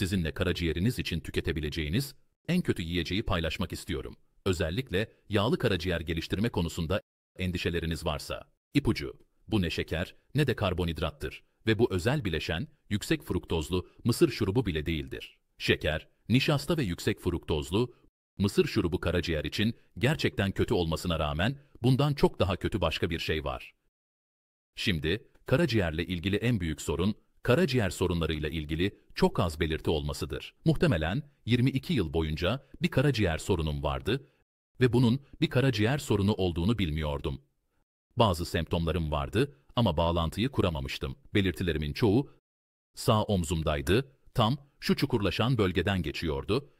Sizinle karaciğeriniz için tüketebileceğiniz en kötü yiyeceği paylaşmak istiyorum. Özellikle yağlı karaciğer geliştirme konusunda endişeleriniz varsa. İpucu, bu ne şeker ne de karbonhidrattır ve bu özel bileşen yüksek fruktozlu mısır şurubu bile değildir. Şeker, nişasta ve yüksek fruktozlu mısır şurubu karaciğer için gerçekten kötü olmasına rağmen bundan çok daha kötü başka bir şey var. Şimdi karaciğerle ilgili en büyük sorun karaciğer sorunlarıyla ilgili çok az belirti olmasıdır. Muhtemelen 22 yıl boyunca bir karaciğer sorunum vardı ve bunun bir karaciğer sorunu olduğunu bilmiyordum. Bazı semptomlarım vardı ama bağlantıyı kuramamıştım. Belirtilerimin çoğu sağ omzumdaydı, tam şu çukurlaşan bölgeden geçiyordu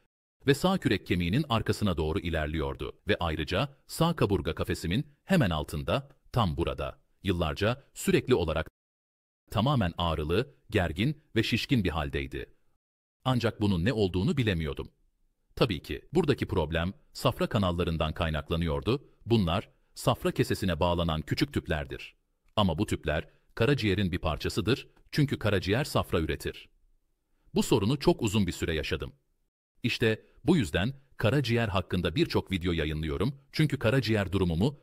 ve sağ kürek kemiğinin arkasına doğru ilerliyordu ve ayrıca sağ kaburga kafesimin hemen altında, tam burada, yıllarca sürekli olarak Tamamen ağrılı, gergin ve şişkin bir haldeydi. Ancak bunun ne olduğunu bilemiyordum. Tabii ki buradaki problem safra kanallarından kaynaklanıyordu. Bunlar safra kesesine bağlanan küçük tüplerdir. Ama bu tüpler karaciğerin bir parçasıdır çünkü karaciğer safra üretir. Bu sorunu çok uzun bir süre yaşadım. İşte bu yüzden karaciğer hakkında birçok video yayınlıyorum çünkü karaciğer durumumu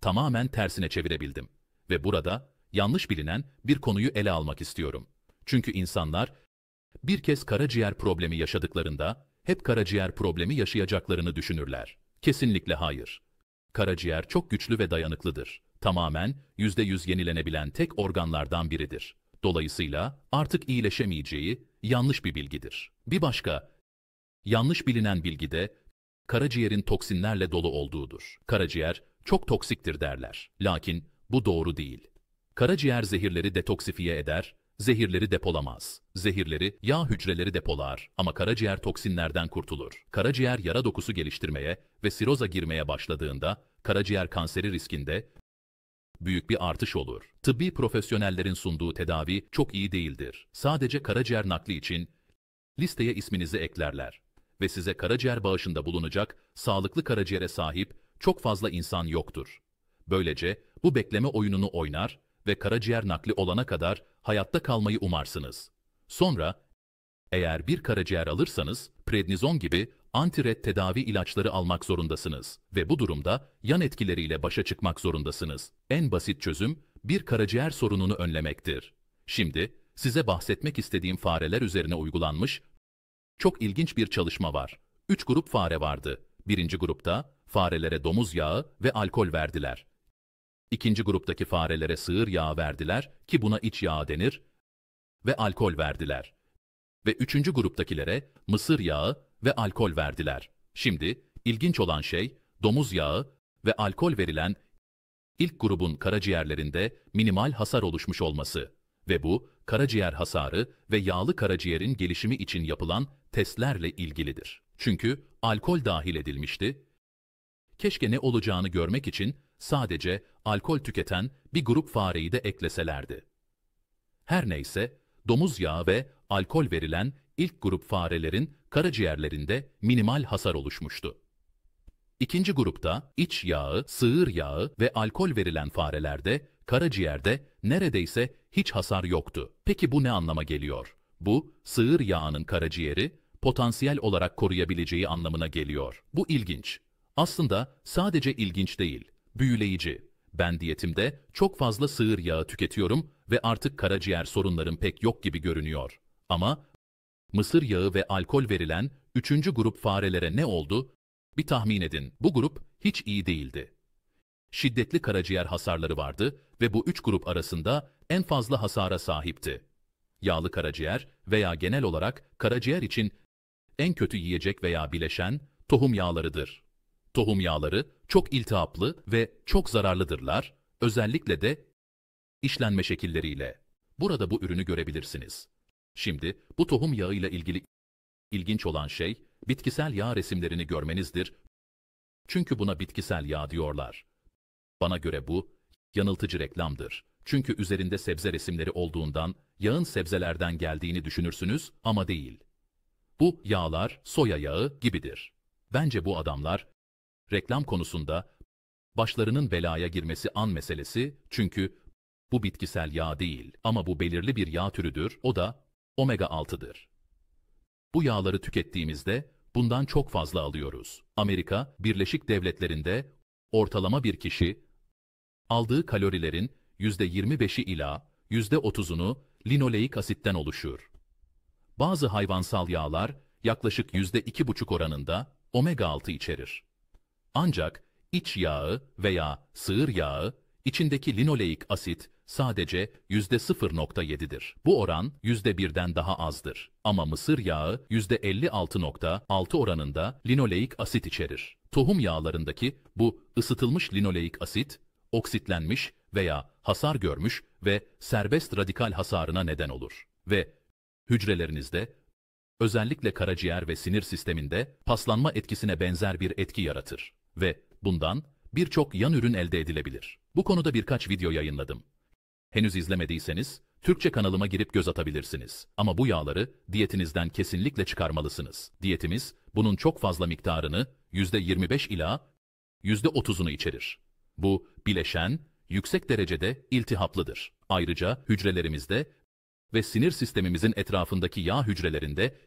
tamamen tersine çevirebildim. Ve burada yanlış bilinen bir konuyu ele almak istiyorum. Çünkü insanlar bir kez karaciğer problemi yaşadıklarında hep karaciğer problemi yaşayacaklarını düşünürler. Kesinlikle hayır. Karaciğer çok güçlü ve dayanıklıdır. Tamamen %100 yenilenebilen tek organlardan biridir. Dolayısıyla artık iyileşemeyeceği yanlış bir bilgidir. Bir başka, yanlış bilinen bilgi de karaciğerin toksinlerle dolu olduğudur. Karaciğer çok toksiktir derler. Lakin bu doğru değil. Karaciğer zehirleri detoksifiye eder, zehirleri depolamaz. Zehirleri yağ hücreleri depolar ama karaciğer toksinlerden kurtulur. Karaciğer yara dokusu geliştirmeye ve siroza girmeye başladığında karaciğer kanseri riskinde büyük bir artış olur. Tıbbi profesyonellerin sunduğu tedavi çok iyi değildir. Sadece karaciğer nakli için listeye isminizi eklerler ve size karaciğer bağışında bulunacak sağlıklı karaciğere sahip çok fazla insan yoktur. Böylece bu bekleme oyununu oynar ve karaciğer nakli olana kadar hayatta kalmayı umarsınız. Sonra, eğer bir karaciğer alırsanız, prednizon gibi antiret tedavi ilaçları almak zorundasınız ve bu durumda yan etkileriyle başa çıkmak zorundasınız. En basit çözüm, bir karaciğer sorununu önlemektir. Şimdi, size bahsetmek istediğim fareler üzerine uygulanmış çok ilginç bir çalışma var. Üç grup fare vardı. Birinci grupta farelere domuz yağı ve alkol verdiler. İkinci gruptaki farelere sığır yağı verdiler ki buna iç yağı denir ve alkol verdiler. Ve üçüncü gruptakilere mısır yağı ve alkol verdiler. Şimdi ilginç olan şey domuz yağı ve alkol verilen ilk grubun karaciğerlerinde minimal hasar oluşmuş olması ve bu karaciğer hasarı ve yağlı karaciğerin gelişimi için yapılan testlerle ilgilidir. Çünkü alkol dahil edilmişti. Keşke ne olacağını görmek için sadece alkol tüketen bir grup fareyi de ekleselerdi. Her neyse, domuz yağı ve alkol verilen ilk grup farelerin karaciğerlerinde minimal hasar oluşmuştu. İkinci grupta iç yağı, sığır yağı ve alkol verilen farelerde karaciğerde neredeyse hiç hasar yoktu. Peki bu ne anlama geliyor? Bu, sığır yağının karaciğeri potansiyel olarak koruyabileceği anlamına geliyor. Bu ilginç. Aslında sadece ilginç değil, büyüleyici. Ben diyetimde çok fazla sığır yağı tüketiyorum ve artık karaciğer sorunlarım pek yok gibi görünüyor. Ama mısır yağı ve alkol verilen üçüncü grup farelere ne oldu? Bir tahmin edin, bu grup hiç iyi değildi. Şiddetli karaciğer hasarları vardı ve bu üç grup arasında en fazla hasara sahipti. Yağlı karaciğer veya genel olarak karaciğer için en kötü yiyecek veya bileşen tohum yağlarıdır. Tohum yağları çok iltihaplı ve çok zararlıdırlar, özellikle de işlenme şekilleriyle. Burada bu ürünü görebilirsiniz. Şimdi bu tohum yağı ile ilgili ilginç olan şey bitkisel yağ resimlerini görmenizdir. Çünkü buna bitkisel yağ diyorlar. Bana göre bu yanıltıcı reklamdır. Çünkü üzerinde sebze resimleri olduğundan yağın sebzelerden geldiğini düşünürsünüz ama değil. Bu yağlar soya yağı gibidir. Bence bu adamlar reklam konusunda başlarının belaya girmesi an meselesi çünkü bu bitkisel yağ değil ama bu belirli bir yağ türüdür, o da omega 6'dır. Bu yağları tükettiğimizde bundan çok fazla alıyoruz. Amerika Birleşik Devletleri'nde ortalama bir kişi aldığı kalorilerin %25'i ila %30'unu linoleik asitten oluşur. Bazı hayvansal yağlar yaklaşık %2,5 oranında omega 6 içerir. Ancak iç yağı veya sığır yağı içindeki linoleik asit sadece %0.7'dir. Bu oran %1'den daha azdır. Ama mısır yağı %56.6 oranında linoleik asit içerir. Tohum yağlarındaki bu ısıtılmış linoleik asit, oksitlenmiş veya hasar görmüş ve serbest radikal hasarına neden olur. Ve hücrelerinizde, özellikle karaciğer ve sinir sisteminde paslanma etkisine benzer bir etki yaratır ve bundan birçok yan ürün elde edilebilir. Bu konuda birkaç video yayınladım. Henüz izlemediyseniz Türkçe kanalıma girip göz atabilirsiniz. Ama bu yağları diyetinizden kesinlikle çıkarmalısınız. Diyetimiz bunun çok fazla miktarını %25 ila %30'unu içerir. Bu bileşen yüksek derecede iltihaplıdır. Ayrıca hücrelerimizde ve sinir sistemimizin etrafındaki yağ hücrelerinde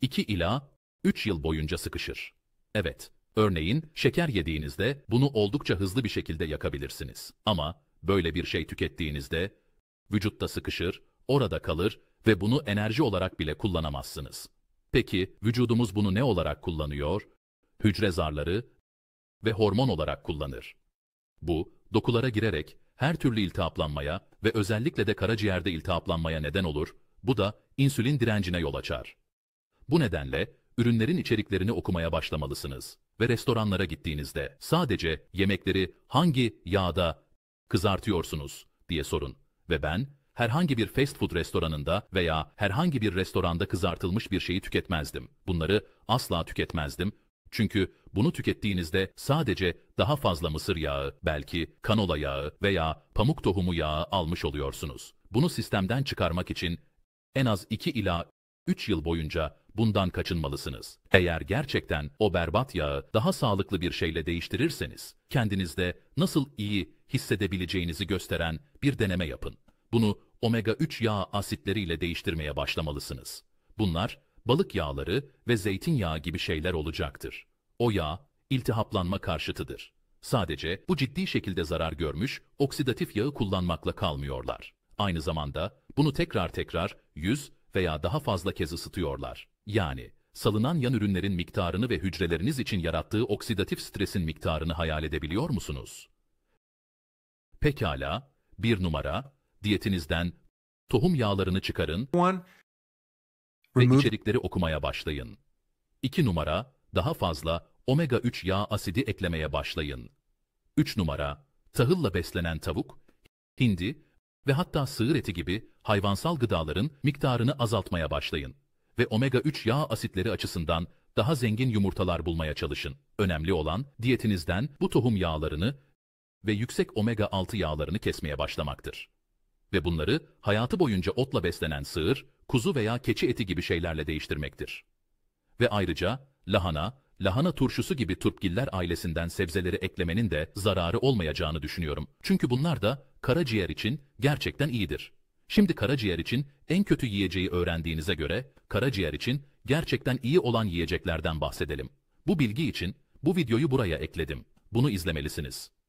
2 ila 3 yıl boyunca sıkışır. Evet, Örneğin şeker yediğinizde bunu oldukça hızlı bir şekilde yakabilirsiniz. Ama böyle bir şey tükettiğinizde vücutta sıkışır, orada kalır ve bunu enerji olarak bile kullanamazsınız. Peki vücudumuz bunu ne olarak kullanıyor? Hücre zarları ve hormon olarak kullanır. Bu, dokulara girerek her türlü iltihaplanmaya ve özellikle de karaciğerde iltihaplanmaya neden olur, bu da insülin direncine yol açar. Bu nedenle ürünlerin içeriklerini okumaya başlamalısınız. Ve restoranlara gittiğinizde sadece yemekleri hangi yağda kızartıyorsunuz diye sorun. Ve ben herhangi bir fast food restoranında veya herhangi bir restoranda kızartılmış bir şeyi tüketmezdim. Bunları asla tüketmezdim. Çünkü bunu tükettiğinizde sadece daha fazla mısır yağı, belki kanola yağı veya pamuk tohumu yağı almış oluyorsunuz. Bunu sistemden çıkarmak için en az 2 ila 3 yıl boyunca bundan kaçınmalısınız. Eğer gerçekten o berbat yağı daha sağlıklı bir şeyle değiştirirseniz, kendinizde nasıl iyi hissedebileceğinizi gösteren bir deneme yapın. Bunu omega-3 yağ asitleriyle değiştirmeye başlamalısınız. Bunlar balık yağları ve zeytinyağı gibi şeyler olacaktır. O yağ iltihaplanma karşıtıdır. Sadece bu ciddi şekilde zarar görmüş oksidatif yağı kullanmakla kalmıyorlar. Aynı zamanda bunu tekrar tekrar yüz veya daha fazla kez ısıtıyorlar. Yani, salınan yan ürünlerin miktarını ve hücreleriniz için yarattığı oksidatif stresin miktarını hayal edebiliyor musunuz? Pekala, bir numara, diyetinizden tohum yağlarını çıkarın ve içerikleri okumaya başlayın. İki numara, daha fazla omega-3 yağ asidi eklemeye başlayın. Üç numara, tahılla beslenen tavuk, hindi ve hatta sığır eti gibi hayvansal gıdaların miktarını azaltmaya başlayın ve omega-3 yağ asitleri açısından daha zengin yumurtalar bulmaya çalışın. Önemli olan diyetinizden bu tohum yağlarını ve yüksek omega-6 yağlarını kesmeye başlamaktır. Ve bunları hayatı boyunca otla beslenen sığır, kuzu veya keçi eti gibi şeylerle değiştirmektir. Ve ayrıca lahana, lahana turşusu gibi turpgiller ailesinden sebzeleri eklemenin de zararı olmayacağını düşünüyorum. Çünkü bunlar da karaciğer için gerçekten iyidir. Şimdi karaciğer için en kötü yiyeceği öğrendiğinize göre karaciğer için gerçekten iyi olan yiyeceklerden bahsedelim. Bu bilgi için bu videoyu buraya ekledim. Bunu izlemelisiniz.